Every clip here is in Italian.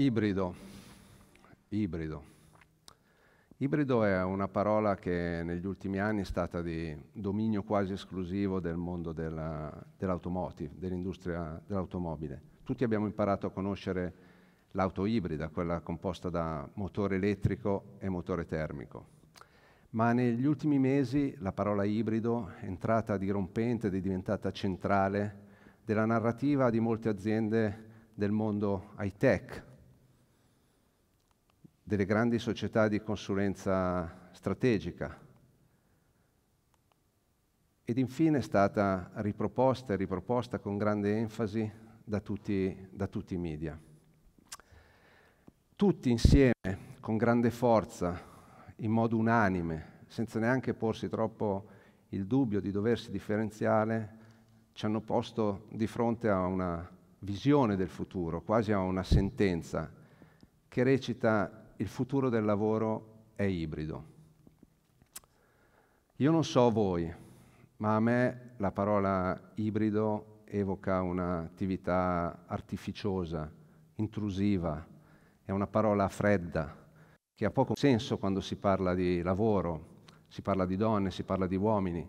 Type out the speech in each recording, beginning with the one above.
Ibrido. Ibrido. Ibrido è una parola che negli ultimi anni è stata di dominio quasi esclusivo del mondo della, dell'automotive, dell'industria dell'automobile. Tutti abbiamo imparato a conoscere l'auto ibrida, quella composta da motore elettrico e motore termico. Ma negli ultimi mesi la parola ibrido è entrata di rompente ed è diventata centrale della narrativa di molte aziende del mondo high tech, delle grandi società di consulenza strategica. Ed infine è stata riproposta e riproposta con grande enfasi da tutti, da tutti i media. Tutti insieme, con grande forza, in modo unanime, senza neanche porsi troppo il dubbio di doversi differenziare, ci hanno posto di fronte a una visione del futuro, quasi a una sentenza che recita il futuro del lavoro è ibrido. Io non so voi, ma a me la parola ibrido evoca un'attività artificiosa, intrusiva, è una parola fredda che ha poco senso quando si parla di lavoro, si parla di donne, si parla di uomini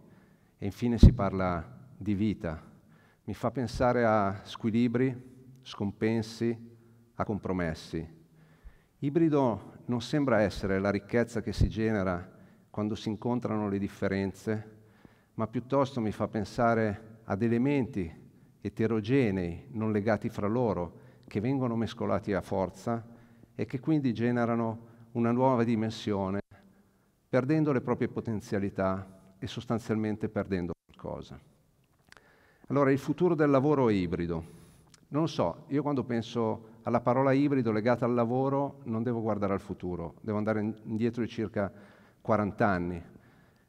e infine si parla di vita. Mi fa pensare a squilibri, scompensi, a compromessi. Ibrido non sembra essere la ricchezza che si genera quando si incontrano le differenze, ma piuttosto mi fa pensare ad elementi eterogenei, non legati fra loro, che vengono mescolati a forza e che quindi generano una nuova dimensione, perdendo le proprie potenzialità e sostanzialmente perdendo qualcosa. Allora, il futuro del lavoro è ibrido. Non lo so, io quando penso alla parola ibrido legata al lavoro non devo guardare al futuro, devo andare indietro di circa 40 anni.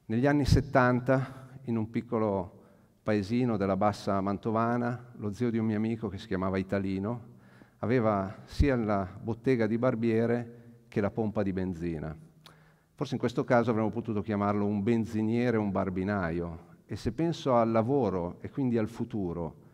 Negli anni 70, in un piccolo paesino della bassa mantovana, lo zio di un mio amico che si chiamava Italino aveva sia la bottega di barbiere che la pompa di benzina. Forse in questo caso avremmo potuto chiamarlo un benziniere o un barbinaio. E se penso al lavoro e quindi al futuro,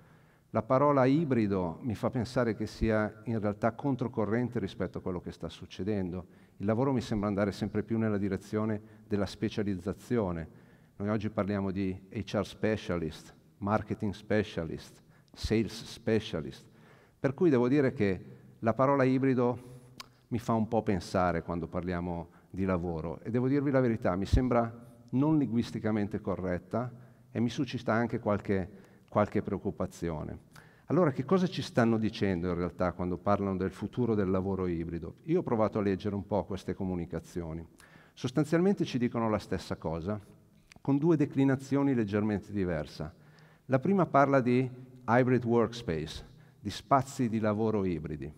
la parola ibrido mi fa pensare che sia in realtà controcorrente rispetto a quello che sta succedendo. Il lavoro mi sembra andare sempre più nella direzione della specializzazione. Noi oggi parliamo di HR specialist, marketing specialist, sales specialist. Per cui devo dire che la parola ibrido mi fa un po' pensare quando parliamo di lavoro e devo dirvi la verità, mi sembra non linguisticamente corretta e mi suscita anche qualche qualche preoccupazione. Allora che cosa ci stanno dicendo in realtà quando parlano del futuro del lavoro ibrido? Io ho provato a leggere un po' queste comunicazioni. Sostanzialmente ci dicono la stessa cosa, con due declinazioni leggermente diverse. La prima parla di hybrid workspace, di spazi di lavoro ibridi.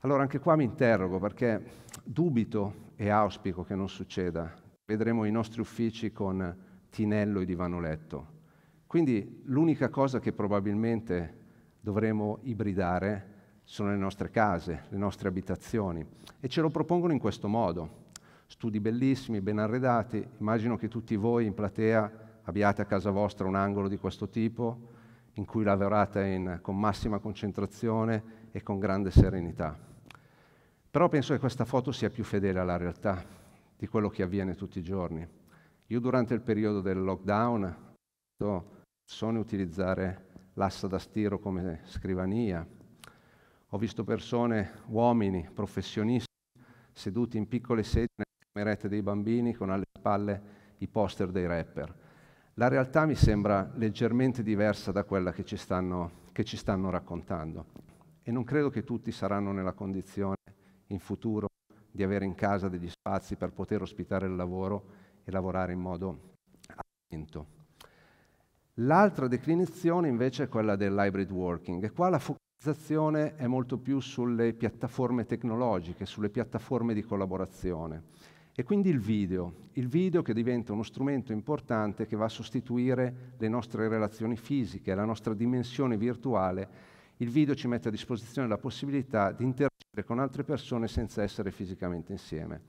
Allora anche qua mi interrogo perché dubito e auspico che non succeda. Vedremo i nostri uffici con tinello e divano letto quindi l'unica cosa che probabilmente dovremo ibridare sono le nostre case, le nostre abitazioni e ce lo propongono in questo modo. Studi bellissimi, ben arredati, immagino che tutti voi in platea abbiate a casa vostra un angolo di questo tipo in cui lavorate in, con massima concentrazione e con grande serenità. Però penso che questa foto sia più fedele alla realtà di quello che avviene tutti i giorni. Io durante il periodo del lockdown ho persone utilizzare l'assa da stiro come scrivania. Ho visto persone, uomini, professionisti, seduti in piccole sedie nelle camerette dei bambini con alle spalle i poster dei rapper. La realtà mi sembra leggermente diversa da quella che ci stanno, che ci stanno raccontando e non credo che tutti saranno nella condizione in futuro di avere in casa degli spazi per poter ospitare il lavoro e lavorare in modo attento. L'altra declinazione invece è quella dell'hybrid working e qua la focalizzazione è molto più sulle piattaforme tecnologiche, sulle piattaforme di collaborazione. E quindi il video, il video che diventa uno strumento importante che va a sostituire le nostre relazioni fisiche, la nostra dimensione virtuale. Il video ci mette a disposizione la possibilità di interagire con altre persone senza essere fisicamente insieme.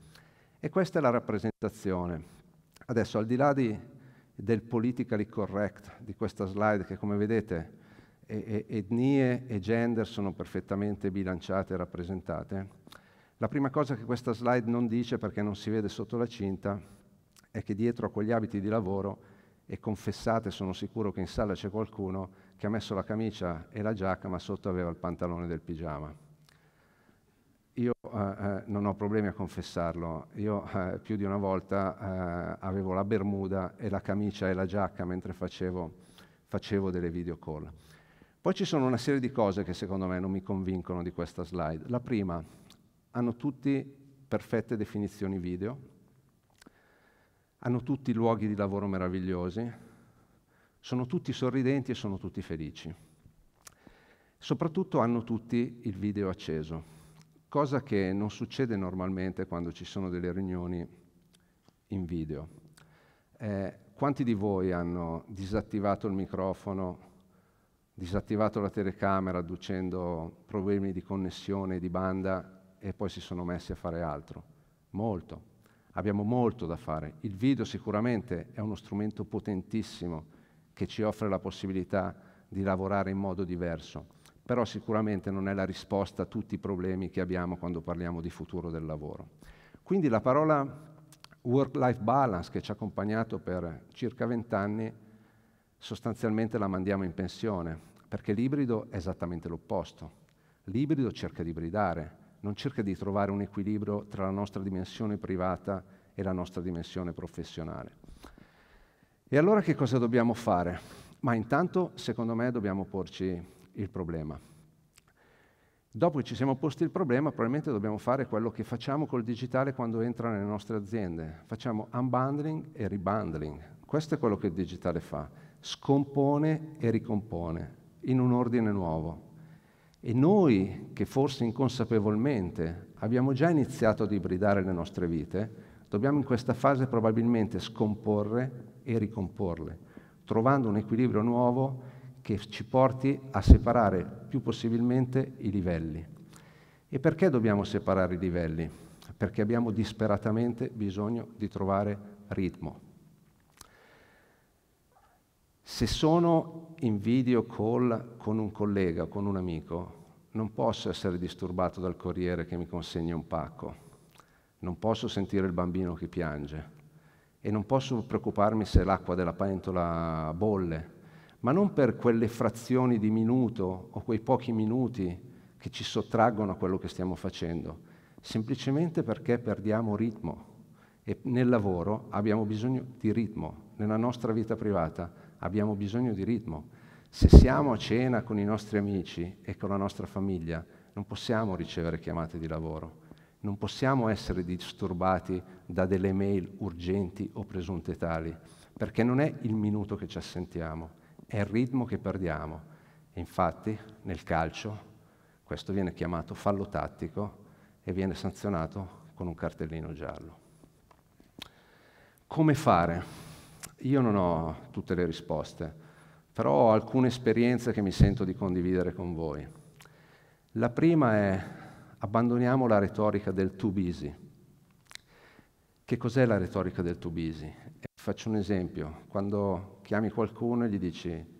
E questa è la rappresentazione. Adesso, al di là di del politically correct di questa slide che come vedete e, e, etnie e gender sono perfettamente bilanciate e rappresentate. La prima cosa che questa slide non dice perché non si vede sotto la cinta è che dietro a quegli abiti di lavoro e confessate, sono sicuro che in sala c'è qualcuno che ha messo la camicia e la giacca ma sotto aveva il pantalone del pigiama. Io eh, eh, non ho problemi a confessarlo, io eh, più di una volta eh, avevo la bermuda e la camicia e la giacca mentre facevo, facevo, delle video call. Poi ci sono una serie di cose che secondo me non mi convincono di questa slide. La prima, hanno tutti perfette definizioni video, hanno tutti luoghi di lavoro meravigliosi, sono tutti sorridenti e sono tutti felici. Soprattutto hanno tutti il video acceso cosa che non succede normalmente quando ci sono delle riunioni in video. Eh, quanti di voi hanno disattivato il microfono, disattivato la telecamera adducendo problemi di connessione, di banda e poi si sono messi a fare altro? Molto. Abbiamo molto da fare. Il video sicuramente è uno strumento potentissimo che ci offre la possibilità di lavorare in modo diverso però sicuramente non è la risposta a tutti i problemi che abbiamo quando parliamo di futuro del lavoro. Quindi la parola work-life balance che ci ha accompagnato per circa vent'anni, sostanzialmente la mandiamo in pensione, perché l'ibrido è esattamente l'opposto. L'ibrido cerca di ibridare, non cerca di trovare un equilibrio tra la nostra dimensione privata e la nostra dimensione professionale. E allora che cosa dobbiamo fare? Ma intanto, secondo me, dobbiamo porci il problema. Dopo che ci siamo posti il problema, probabilmente dobbiamo fare quello che facciamo col digitale quando entra nelle nostre aziende. Facciamo unbundling e rebundling. Questo è quello che il digitale fa. Scompone e ricompone in un ordine nuovo. E noi, che forse inconsapevolmente abbiamo già iniziato ad ibridare le nostre vite, dobbiamo in questa fase probabilmente scomporre e ricomporle, trovando un equilibrio nuovo che ci porti a separare più possibilmente i livelli. E perché dobbiamo separare i livelli? Perché abbiamo disperatamente bisogno di trovare ritmo. Se sono in video call con un collega, con un amico, non posso essere disturbato dal corriere che mi consegna un pacco, non posso sentire il bambino che piange e non posso preoccuparmi se l'acqua della pentola bolle ma non per quelle frazioni di minuto o quei pochi minuti che ci sottraggono a quello che stiamo facendo, semplicemente perché perdiamo ritmo e nel lavoro abbiamo bisogno di ritmo, nella nostra vita privata abbiamo bisogno di ritmo. Se siamo a cena con i nostri amici e con la nostra famiglia, non possiamo ricevere chiamate di lavoro, non possiamo essere disturbati da delle mail urgenti o presunte tali, perché non è il minuto che ci assentiamo, è il ritmo che perdiamo. E infatti nel calcio questo viene chiamato fallo tattico e viene sanzionato con un cartellino giallo. Come fare? Io non ho tutte le risposte, però ho alcune esperienze che mi sento di condividere con voi. La prima è abbandoniamo la retorica del too busy. Che cos'è la retorica del too busy? Faccio un esempio. Quando chiami qualcuno e gli dici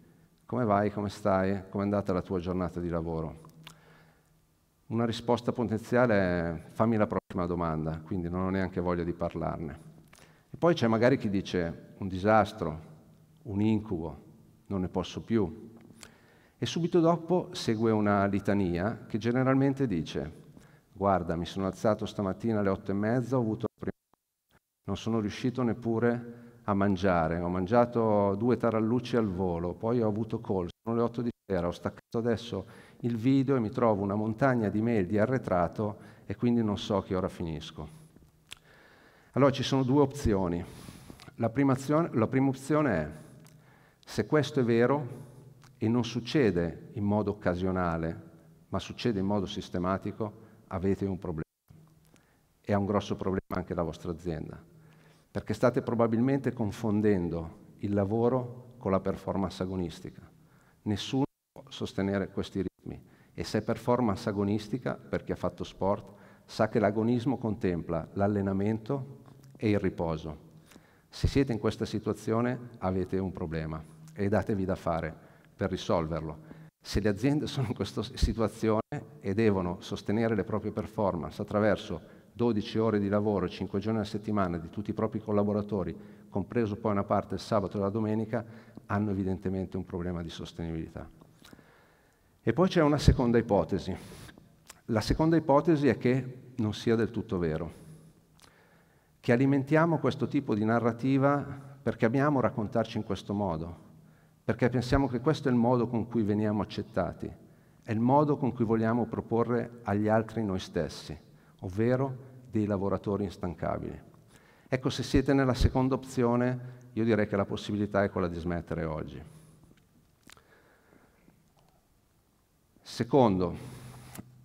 come vai, come stai, come è andata la tua giornata di lavoro. Una risposta potenziale è fammi la prossima domanda, quindi non ho neanche voglia di parlarne. E poi c'è magari chi dice un disastro, un incubo, non ne posso più. E subito dopo segue una litania che generalmente dice guarda mi sono alzato stamattina alle otto e mezza, ho avuto la prima... non sono riuscito neppure a a mangiare, ho mangiato due tarallucci al volo, poi ho avuto call, sono le 8 di sera, ho staccato adesso il video e mi trovo una montagna di mail di arretrato e quindi non so che ora finisco. Allora ci sono due opzioni. La prima, azione, la prima opzione è, se questo è vero e non succede in modo occasionale, ma succede in modo sistematico, avete un problema. E ha un grosso problema anche la vostra azienda perché state probabilmente confondendo il lavoro con la performance agonistica. Nessuno può sostenere questi ritmi e se è performance agonistica, per chi ha fatto sport, sa che l'agonismo contempla l'allenamento e il riposo. Se siete in questa situazione avete un problema e datevi da fare per risolverlo. Se le aziende sono in questa situazione e devono sostenere le proprie performance attraverso 12 ore di lavoro, 5 giorni alla settimana di tutti i propri collaboratori, compreso poi una parte il sabato e la domenica, hanno evidentemente un problema di sostenibilità. E poi c'è una seconda ipotesi. La seconda ipotesi è che non sia del tutto vero, che alimentiamo questo tipo di narrativa perché abbiamo a raccontarci in questo modo, perché pensiamo che questo è il modo con cui veniamo accettati, è il modo con cui vogliamo proporre agli altri noi stessi ovvero dei lavoratori instancabili. Ecco, se siete nella seconda opzione, io direi che la possibilità è quella di smettere oggi. Secondo,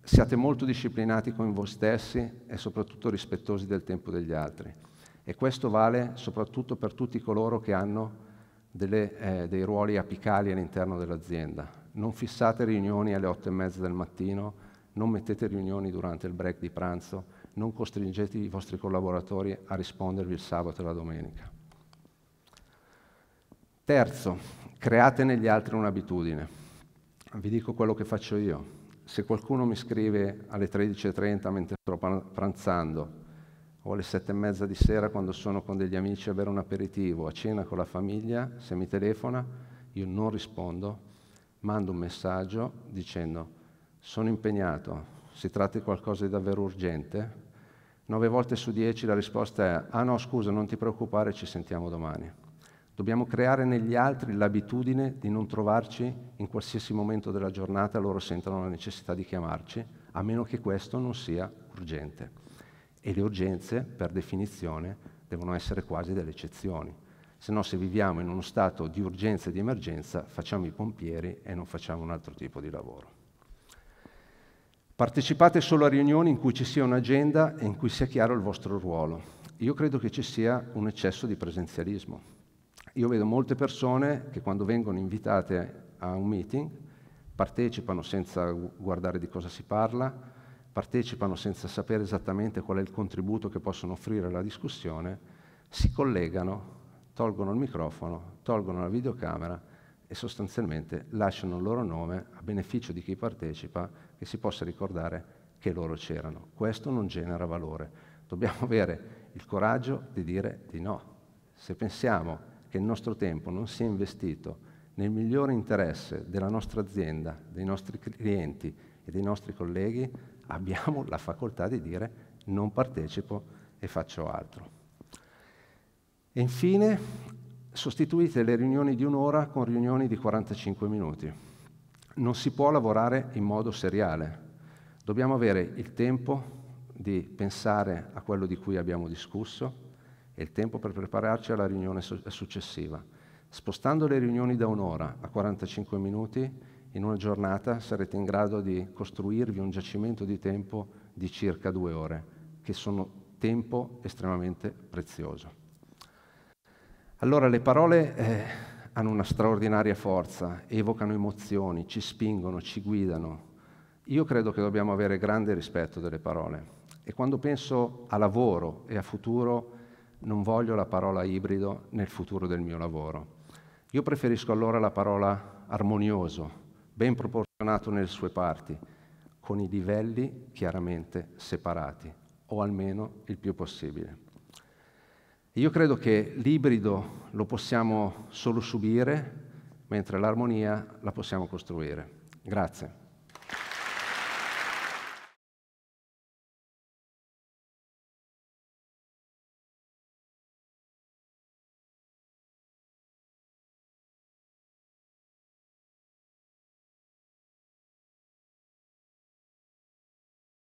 siate molto disciplinati con voi stessi e soprattutto rispettosi del tempo degli altri. E questo vale soprattutto per tutti coloro che hanno delle, eh, dei ruoli apicali all'interno dell'azienda. Non fissate riunioni alle otto e mezza del mattino non mettete riunioni durante il break di pranzo, non costringete i vostri collaboratori a rispondervi il sabato e la domenica. Terzo, create negli altri un'abitudine. Vi dico quello che faccio io. Se qualcuno mi scrive alle 13.30 mentre sto pranzando o alle 7.30 di sera quando sono con degli amici a bere un aperitivo, a cena con la famiglia, se mi telefona, io non rispondo, mando un messaggio dicendo sono impegnato, si tratta di qualcosa di davvero urgente, nove volte su dieci la risposta è ah no scusa non ti preoccupare ci sentiamo domani. Dobbiamo creare negli altri l'abitudine di non trovarci in qualsiasi momento della giornata loro sentano la necessità di chiamarci, a meno che questo non sia urgente. E le urgenze, per definizione, devono essere quasi delle eccezioni. Se no, se viviamo in uno stato di urgenza e di emergenza, facciamo i pompieri e non facciamo un altro tipo di lavoro. Partecipate solo a riunioni in cui ci sia un'agenda e in cui sia chiaro il vostro ruolo. Io credo che ci sia un eccesso di presenzialismo. Io vedo molte persone che quando vengono invitate a un meeting partecipano senza guardare di cosa si parla, partecipano senza sapere esattamente qual è il contributo che possono offrire alla discussione, si collegano, tolgono il microfono, tolgono la videocamera e sostanzialmente lasciano il loro nome a beneficio di chi partecipa che si possa ricordare che loro c'erano. Questo non genera valore. Dobbiamo avere il coraggio di dire di no. Se pensiamo che il nostro tempo non sia investito nel migliore interesse della nostra azienda, dei nostri clienti e dei nostri colleghi, abbiamo la facoltà di dire non partecipo e faccio altro. E infine sostituite le riunioni di un'ora con riunioni di 45 minuti. Non si può lavorare in modo seriale. Dobbiamo avere il tempo di pensare a quello di cui abbiamo discusso e il tempo per prepararci alla riunione successiva. Spostando le riunioni da un'ora a 45 minuti, in una giornata sarete in grado di costruirvi un giacimento di tempo di circa due ore, che sono tempo estremamente prezioso. Allora le parole eh, hanno una straordinaria forza, evocano emozioni, ci spingono, ci guidano. Io credo che dobbiamo avere grande rispetto delle parole e quando penso a lavoro e a futuro non voglio la parola ibrido nel futuro del mio lavoro. Io preferisco allora la parola armonioso, ben proporzionato nelle sue parti, con i livelli chiaramente separati, o almeno il più possibile. Io credo che l'ibrido lo possiamo solo subire, mentre l'armonia la possiamo costruire. Grazie.